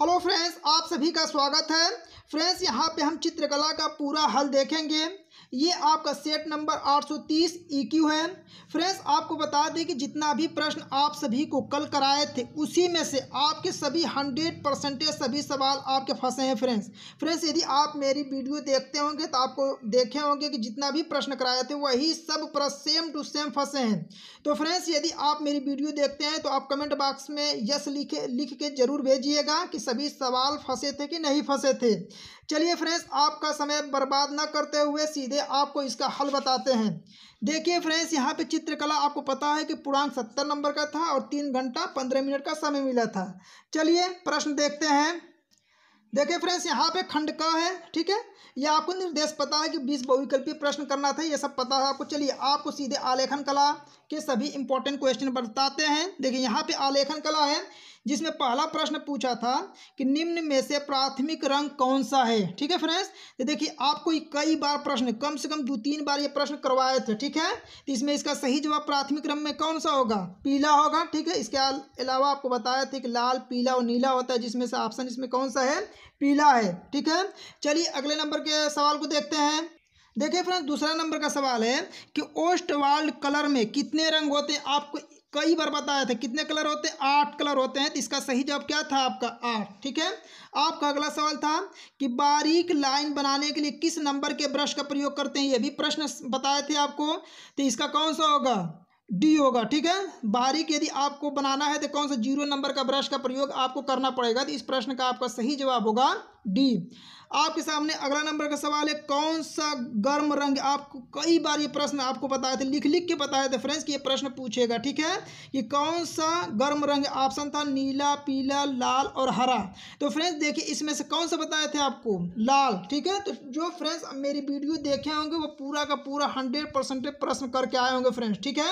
hello friends आप सभी का स्वागत है फ्रेंड्स यहाँ पे हम चित्रकला का पूरा हल देखेंगे ये आपका सेट नंबर 830 ईक्यू है फ्रेंड्स आपको बता दें कि जितना भी प्रश्न आप सभी को कल कराए थे उसी में से आपके सभी 100 परसेंटेज सभी सवाल आपके फंसे हैं फ्रेंड्स फ्रेंड्स यदि आप मेरी वीडियो देखते होंगे तो आपको देखे होंगे कि जितना भी प्रश्न कराए थे वही सब प्रश्न सेम टू सेम फंसे हैं तो फ्रेंड्स यदि आप मेरी वीडियो देखते हैं तो आप कमेंट बॉक्स में यस लिखे लिख के जरूर भेजिएगा कि सभी सवाल फंसे थे कि नहीं फंसे थे चलिए फ्रेंड्स आपका समय बर्बाद ना करते हुए सीधे आपको इसका हल बताते हैं देखिए फ्रेंड्स यहाँ पे चित्रकला आपको पता है कि पूर्णांक सत्तर नंबर का था और तीन घंटा पंद्रह मिनट का समय मिला था चलिए प्रश्न देखते हैं देखिए फ्रेंड्स यहाँ पे खंड का है ठीक है यह आपको निर्देश पता है कि बीस बहुविकल्पीय प्रश्न करना था ये सब पता है आपको चलिए आपको सीधे आलेखन कला के सभी इंपॉर्टेंट क्वेश्चन बताते हैं देखिए यहाँ पे आलेखन कला है जिसमें पहला प्रश्न पूछा था कि निम्न में से प्राथमिक रंग कौन सा है ठीक है फ्रेंड्स तो देखिए आपको कई बार प्रश्न कम से कम दो तीन बार ये प्रश्न करवाए थे ठीक है तो इसमें इसका सही जवाब प्राथमिक रंग में कौन सा होगा पीला होगा ठीक है इसके अलावा आपको बताया था कि लाल पीला और नीला होता है जिसमें से ऑप्शन इसमें कौन सा है पीला है ठीक है चलिए अगले नंबर के सवाल को देखते हैं देखिए फ्रेंड्स दूसरा नंबर का सवाल है कि ओस्ट वाल्ड कलर में कितने रंग होते हैं आपको कई बार बताया था कितने कलर होते हैं आठ कलर होते हैं तो इसका सही जवाब क्या था आपका आठ ठीक है आपका अगला सवाल था कि बारीक लाइन बनाने के लिए किस नंबर के ब्रश का प्रयोग करते हैं ये भी प्रश्न बताए थे आपको तो इसका कौन सा होगा डी होगा ठीक है बारीक यदि आपको बनाना है तो कौन सा जीरो नंबर का ब्रश का प्रयोग आपको करना पड़ेगा तो इस प्रश्न का आपका सही जवाब होगा डी आपके सामने अगला नंबर का सवाल है कौन सा गर्म रंग आपको कई बार ये प्रश्न आपको बताए थे लिख लिख के बताए थे फ्रेंड्स कि ये प्रश्न पूछेगा ठीक है कि कौन सा गर्म रंग ऑप्शन था नीला पीला लाल और हरा तो फ्रेंड्स देखिए इसमें से कौन सा बताए थे आपको लाल ठीक है तो जो फ्रेंड्स मेरी वीडियो देखे होंगे वो पूरा का पूरा हंड्रेड प्रश्न करके आए होंगे फ्रेंड्स ठीक है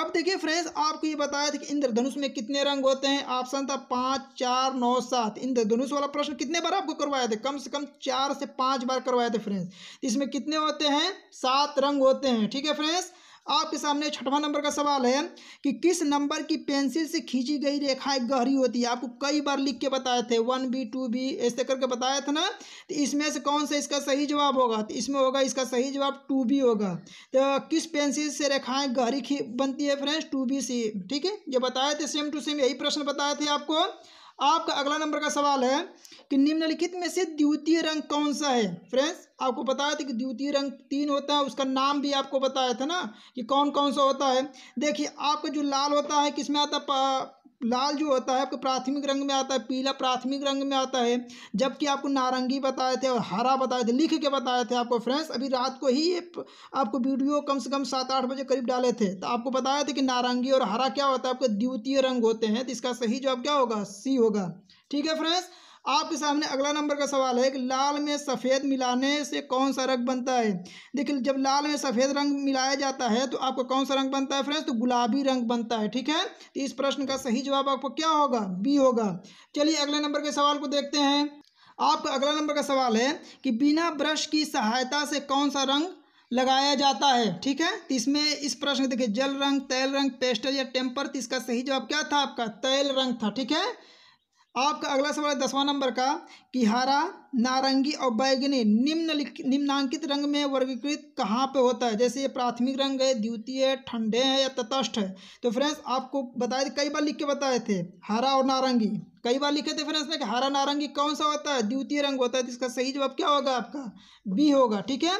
अब देखिए फ्रेंड्स आपको ये बताया था कि इंद्रधनुष में कितने रंग होते हैं ऑप्शन था पाँच चार नौ सात इंद्रधनुष वाला प्रश्न कितने बार आपको करवाया था कम से कम चार से पाँच बार करवाए थे फ्रेंड्स इसमें कितने होते हैं सात रंग होते हैं ठीक है फ्रेंड्स आपके सामने छठवां नंबर का सवाल है कि किस नंबर की पेंसिल से खींची गई रेखाएं गहरी होती है आपको कई बार लिख के बताए थे वन बी टू बी ऐसे करके बताया था ना तो इसमें से कौन सा इसका सही जवाब होगा तो इसमें होगा इसका सही जवाब टू बी होगा तो किस पेंसिल से रेखाएं गहरी बनती है फ्रेंड्स टू बी सी ठीक है ये बताए थे सेम टू सेम यही प्रश्न बताए थे आपको आपका अगला नंबर का सवाल है कि निम्नलिखित में से द्वितीय रंग कौन सा है फ्रेंड्स आपको बताया था कि द्वितीय रंग तीन होता है उसका नाम भी आपको बताया था ना कि कौन कौन सा होता है देखिए आपका जो लाल होता है किसमें आता है लाल जो होता है आपको प्राथमिक रंग में आता है पीला प्राथमिक रंग में आता है जबकि आपको नारंगी बताए थे और हरा बताए थे लिख के बताए थे आपको फ्रेंड्स अभी रात को ही आपको वीडियो कम से कम सात आठ बजे करीब डाले थे तो आपको बताया था कि नारंगी और हरा क्या होता है आपके द्वितीय रंग होते हैं तो इसका सही जवाब क्या होगा सी होगा ठीक है फ्रेंड्स आपके सामने अगला नंबर का सवाल है कि लाल में सफ़ेद मिलाने से कौन सा रंग बनता है देखिए जब लाल में सफ़ेद रंग मिलाया जाता है तो आपका कौन सा रंग बनता है फ्रेंड्स तो गुलाबी रंग बनता है ठीक है तो इस प्रश्न का सही जवाब आपको क्या होगा बी होगा चलिए अगले नंबर के सवाल को देखते हैं आपका अगला नंबर का सवाल है कि बिना ब्रश की सहायता से कौन सा रंग लगाया जाता है ठीक है तो इसमें इस प्रश्न देखिए जल रंग तैल रंग पेस्टल या टेम्पर तो इसका सही जवाब क्या था आपका तैल रंग था ठीक है आपका अगला सवाल है दसवां नंबर का कि हरा नारंगी और बैगनी निम्न निम्नांकित रंग में वर्गीकृत कहाँ पे होता है जैसे ये प्राथमिक रंग है द्वितीय है ठंडे हैं या तटस्थ है तो फ्रेंड्स आपको बताए थे कई बार लिख के बताए थे हरा और नारंगी कई बार लिखे थे फ्रेंड्स ने कि हरा नारंगी कौन सा होता है द्वितीय रंग होता है तो इसका सही जवाब क्या होगा आपका बी होगा ठीक है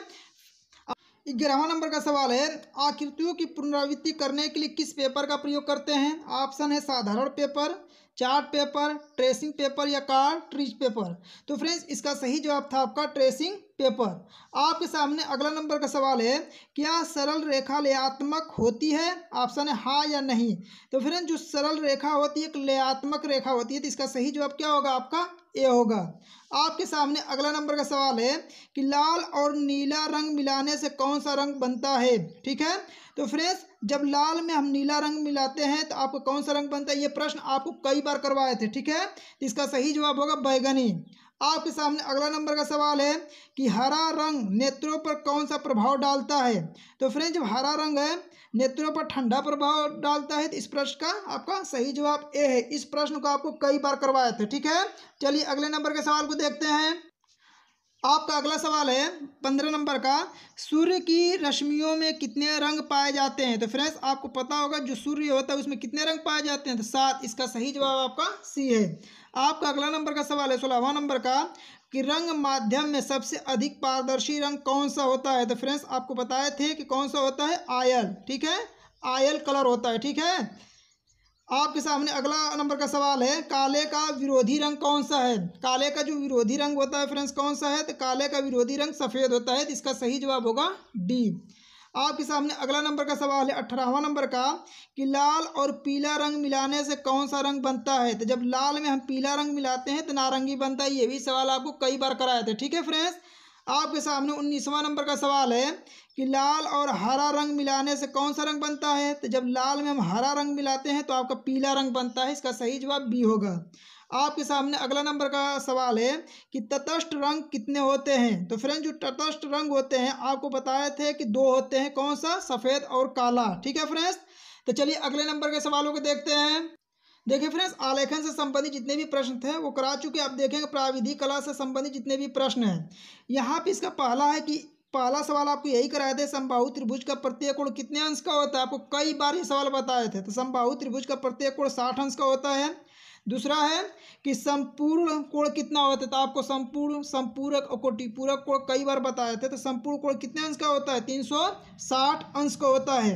ग्यारहवा नंबर का सवाल है आकृतियों की पुनरावृत्ति करने के लिए किस पेपर का प्रयोग करते हैं ऑप्शन है साधारण paper chart paper tracing paper या कार्ड ट्रीज पेपर तो फ्रेंड्स इसका सही जवाब था आपका ट्रेसिंग पेपर आपके सामने अगला नंबर का सवाल है क्या सरल रेखा लयात्मक होती है ऑप्शन है हाँ या नहीं तो फ्रेंड जो सरल रेखा होती है एक लयात्मक रेखा होती है तो इसका सही जवाब क्या होगा आपका ए होगा आपके सामने अगला नंबर का सवाल है कि लाल और नीला रंग मिलाने से कौन सा रंग बनता है ठीक है तो फ्रेंड्स जब लाल में हम नीला रंग मिलाते हैं तो आपको कौन सा रंग बनता है ये प्रश्न आपको कई बार करवाए थे ठीक है तो इसका सही जवाब होगा बैगनी आपके सामने अगला नंबर का सवाल है कि हरा रंग नेत्रों पर कौन सा प्रभाव डालता है तो फ्रेंड जब हरा रंग है नेत्रों पर ठंडा प्रभाव डालता है तो इस प्रश्न का आपका सही जवाब ए है इस प्रश्न को आपको कई बार करवाया था ठीक है चलिए अगले नंबर के सवाल को देखते हैं आपका अगला सवाल है पंद्रह नंबर का सूर्य की रश्मियों में कितने रंग पाए जाते हैं तो फ्रेंड्स आपको पता होगा जो सूर्य होता है उसमें कितने रंग पाए जाते हैं तो सात इसका सही जवाब आपका सी है आपका अगला नंबर का सवाल है सोलहवा नंबर का कि रंग माध्यम में सबसे अधिक पारदर्शी रंग कौन सा होता है तो फ्रेंड्स आपको बताए थे कि कौन सा होता है आयल ठीक है आयल कलर होता है ठीक है आपके सामने अगला नंबर का सवाल है काले का विरोधी रंग कौन सा है काले का जो विरोधी रंग होता है फ्रेंड्स कौन सा है तो काले का विरोधी रंग सफ़ेद होता है तो इसका सही जवाब होगा डी आपके सामने अगला नंबर का सवाल है अठारहवा नंबर का कि लाल और पीला रंग मिलाने से कौन सा रंग बनता है तो जब लाल में हम पीला रंग मिलाते हैं तो नारंगी बनता है ये भी सवाल आपको कई बार कराया था ठीक है फ्रेंड्स आपके सामने उन्नीसवा नंबर का सवाल है कि लाल और हरा रंग मिलाने से कौन सा रंग बनता है तो जब लाल में हम हरा रंग मिलाते हैं तो आपका पीला रंग बनता है इसका सही जवाब बी होगा आपके सामने अगला नंबर का सवाल है कि तटस्थ रंग कितने होते हैं तो फ्रेंड जो तटस्थ रंग होते हैं आपको बताए थे कि दो होते हैं कौन सा सफ़ेद और काला ठीक है फ्रेंड्स तो चलिए अगले नंबर के सवालों को देखते हैं देखिए फ्रेंड्स आलेखन से संबंधित जितने भी प्रश्न थे वो करा चुके आप देखेंगे प्राविधिक कला से संबंधित जितने भी प्रश्न हैं यहाँ पे इसका पहला है कि पहला सवाल आपको यही कराए थे संबाहु त्रिभुज का प्रत्येक कोण कितने अंश का होता है आपको कई बार ये सवाल बताए थे तो संबाहु त्रिभुज का प्रत्येक कोण साठ अंश का होता है दूसरा है कि संपूर्ण कोण कितना होता है तो आपको संपूर्ण संपूरक और कोटिपूरक कोण कई बार बताए थे तो संपूर्ण कोण कितने अंश का होता है तीन सौ साठ अंश का होता है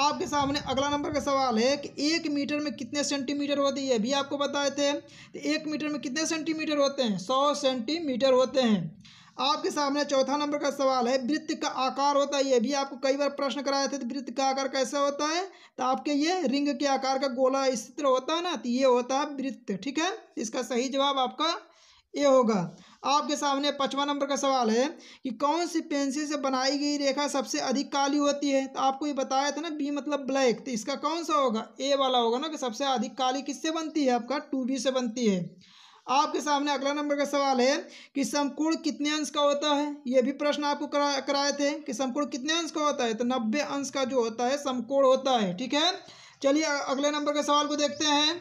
आपके सामने अगला नंबर का सवाल है कि एक मीटर में कितने सेंटीमीटर होती है भी आपको बताए थे तो एक मीटर में कितने सेंटीमीटर होते हैं सौ सेंटीमीटर होते हैं आपके सामने चौथा नंबर का सवाल है वृत्त का आकार होता है ये भी आपको कई बार प्रश्न कराए थे तो वृत्त का आकार कैसा होता है तो आपके ये रिंग के आकार का गोला स्थित्र होता है ना तो ये होता है वृत्त ठीक है इसका सही जवाब आपका ये होगा आपके सामने पचवा नंबर का सवाल है कि कौन सी पेंसिल से बनाई गई रेखा सबसे अधिक काली होती है तो आपको ये बताया था ना बी मतलब ब्लैक तो इसका कौन सा होगा ए वाला होगा ना कि सबसे अधिक काली किससे बनती है आपका टू बी से बनती है आपके सामने अगला नंबर का सवाल है कि समकुण कितने अंश का होता है ये भी प्रश्न आपको करा कराए थे कि समकुण कितने अंश का होता है तो नब्बे अंश का जो होता है समकोण होता है ठीक है चलिए अगले नंबर के सवाल को देखते हैं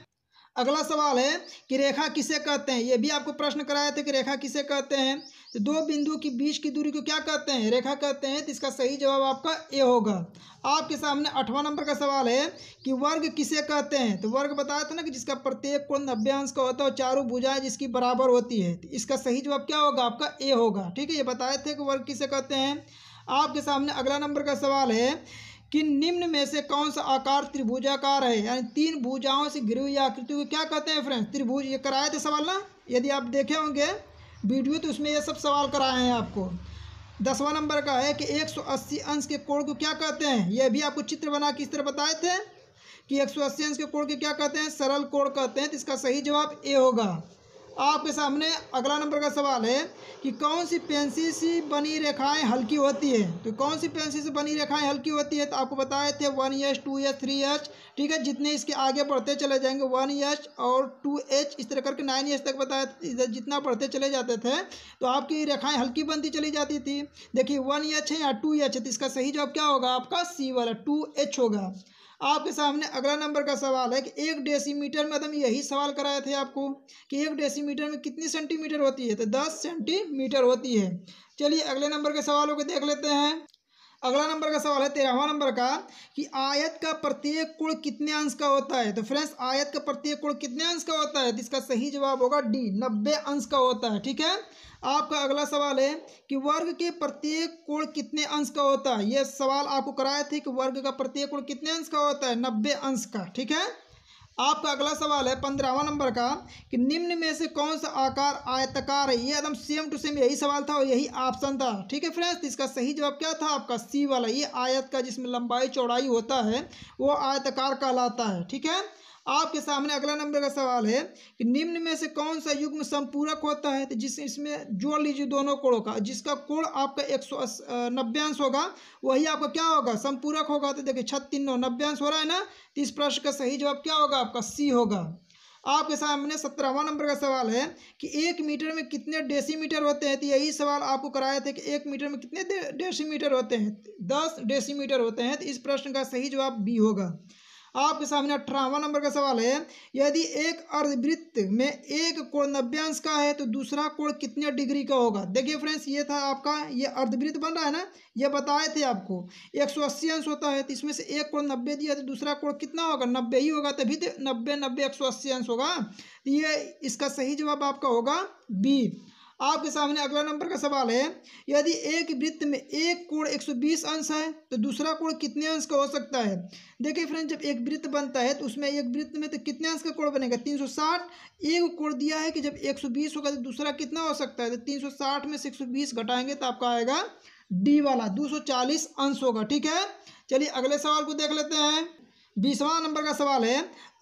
अगला सवाल है कि रेखा किसे कहते हैं ये भी आपको प्रश्न कराया था कि रेखा किसे कहते हैं तो दो बिंदुओं के बीच की दूरी को क्या कहते हैं रेखा कहते हैं तो इसका सही जवाब आपका ए होगा आपके सामने आठवां नंबर का सवाल है कि वर्ग किसे कहते हैं तो वर्ग बताया था ना कि जिसका प्रत्येक कोण नब्बे अंश का होता है और चारों भुजाएं जिसकी बराबर होती है तो इसका सही जवाब क्या होगा आपका ए होगा ठीक है ये बताए थे कि वर्ग किसे कहते हैं आपके सामने अगला नंबर का सवाल है कि निम्न में से कौन सा आकार त्रिभुजाकार है यानी तीन भुजाओं से घिरी हुई आकृति को क्या कहते हैं फ्रेंड्स त्रिभुज ये कराए थे सवाल ना यदि आप देखे होंगे वीडियो तो उसमें ये सब सवाल कराए हैं आपको दसवां नंबर का है कि 180 अंश के कोण को क्या कहते हैं यह भी आपको चित्र बना के इस तरह बताए थे कि 180 अंश के कोण को क्या कहते हैं सरल कोण कहते हैं तो इसका सही जवाब ए होगा आपके सामने अगला नंबर का सवाल है कि कौन सी पेंसिल से बनी रेखाएं हल्की होती है तो कौन सी पेंसिल से बनी रेखाएं हल्की होती है तो आपको बताए थे one H two H three H ठीक है जितने इसके आगे बढ़ते चले जाएंगे वन एच और टू एच इस तरह करके नाइन एच तक बताए जितना बढ़ते चले जाते थे तो आपकी रेखाएँ हल्की बनती चली जाती थी देखिए वन एच है या टू एच है तो इसका सही जवाब क्या होगा आपका सी वाला टू एच होगा आपके सामने अगला नंबर का सवाल है कि एक डेसीमीटर में तो हम यही सवाल कराए थे आपको कि एक डेसीमीटर में कितनी सेंटीमीटर होती है तो दस सेंटीमीटर होती है चलिए अगले नंबर के सवालों को देख लेते हैं अगला नंबर का सवाल है तेरहवा नंबर का कि आयत का प्रत्येक कुण कितने अंश का होता है तो फ्रेंड्स आयत का प्रत्येक कुण कितने अंश का होता है तो इसका सही जवाब होगा डी नब्बे अंश का होता है ठीक है आपका अगला सवाल है कि वर्ग के प्रत्येक कुल कितने अंश का होता है यह सवाल आपको कराया था कि वर्ग का प्रत्येक कुल कितने अंश का होता है नब्बे अंश का ठीक है आपका अगला सवाल है पंद्रहवा नंबर का कि निम्न में से कौन सा आकार आयतकार है ये एकदम सेम टू सेम यही सवाल था और यही ऑप्शन था ठीक है फ्रेंड्स इसका सही जवाब क्या था आपका सी वाला ये आयत का जिसमें लंबाई चौड़ाई होता है वो आयतकार कहलाता है ठीक है आपके सामने अगला नंबर का सवाल है कि निम्न में से कौन सा युग्म संपूरक होता है तो जिस इसमें जोड़ लीजिए दोनों कोड़ों का जिसका कोण आपका एक सौ नब्बेंश होगा वही आपका क्या होगा संपूरक होगा तो देखिए छत्तीस नौ नब्बेंश हो रहा है ना तो इस प्रश्न का सही जवाब क्या होगा आपका सी होगा आपके सामने सत्रहवा नंबर का सवाल है कि एक मीटर में कितने डेसीमीटर होते हैं तो यही सवाल आपको कराया था कि एक मीटर में कितने डेसीमीटर होते हैं दस डेसीमीटर होते हैं तो इस प्रश्न का सही जवाब बी होगा आपके सामने अठारहवा नंबर का सवाल है यदि एक अर्धवृत्त में एक कोण नब्बे अंश का है तो दूसरा कोण कितने डिग्री का होगा देखिए फ्रेंड्स ये था आपका ये अर्धवृत्त बन रहा है ना ये बताए थे आपको एक सौ अस्सी अंश होता है तो इसमें से एक कोण नब्बे दिया तो दूसरा कोण कितना होगा नब्बे ही होगा तभी तो नब्बे नब्बे एक सौ अस्सी अंश होगा तो ये इसका सही जवाब आपका होगा बी आपके सामने अगला नंबर का सवाल है यदि एक वृत्त में एक कोण 120 अंश है तो दूसरा कोण कितने अंश का हो सकता है देखिए फ्रेंड जब एक वृत्त बनता है तो उसमें एक वृत्त में तो कितने अंश का कोण बनेगा 360 एक कोण दिया है कि जब 120 होगा तो दूसरा कितना हो सकता है तो 360 में से 120 घटाएंगे तो आपका आएगा डी वाला दो अंश होगा ठीक है चलिए अगले सवाल को देख लेते हैं बीसवा नंबर का सवाल है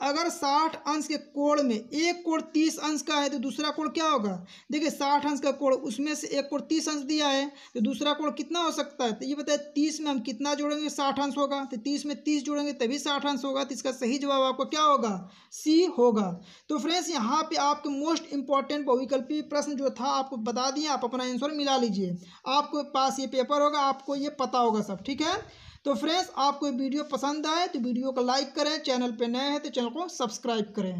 अगर साठ अंश के कोण में एक कोण तीस अंश का है तो दूसरा कोण क्या होगा देखिए साठ अंश का कोण उसमें से एक कोण तीस अंश दिया है तो दूसरा कोण कितना हो सकता है तो ये बताए तीस में हम कितना जोड़ेंगे साठ अंश होगा तो तीस में तीस जोड़ेंगे तभी साठ अंश होगा तो इसका सही जवाब आपको क्या होगा सी होगा तो फ्रेंड्स यहाँ पर आपके मोस्ट इंपॉर्टेंट बहुविकल्पी प्रश्न जो था आपको बता दिए आप अपना आंसर मिला लीजिए आपके पास ये पेपर होगा आपको ये पता होगा सब ठीक है तो फ्रेंड्स आपको वीडियो पसंद आए तो वीडियो को लाइक करें चैनल पर नए हैं तो चैनल को सब्सक्राइब करें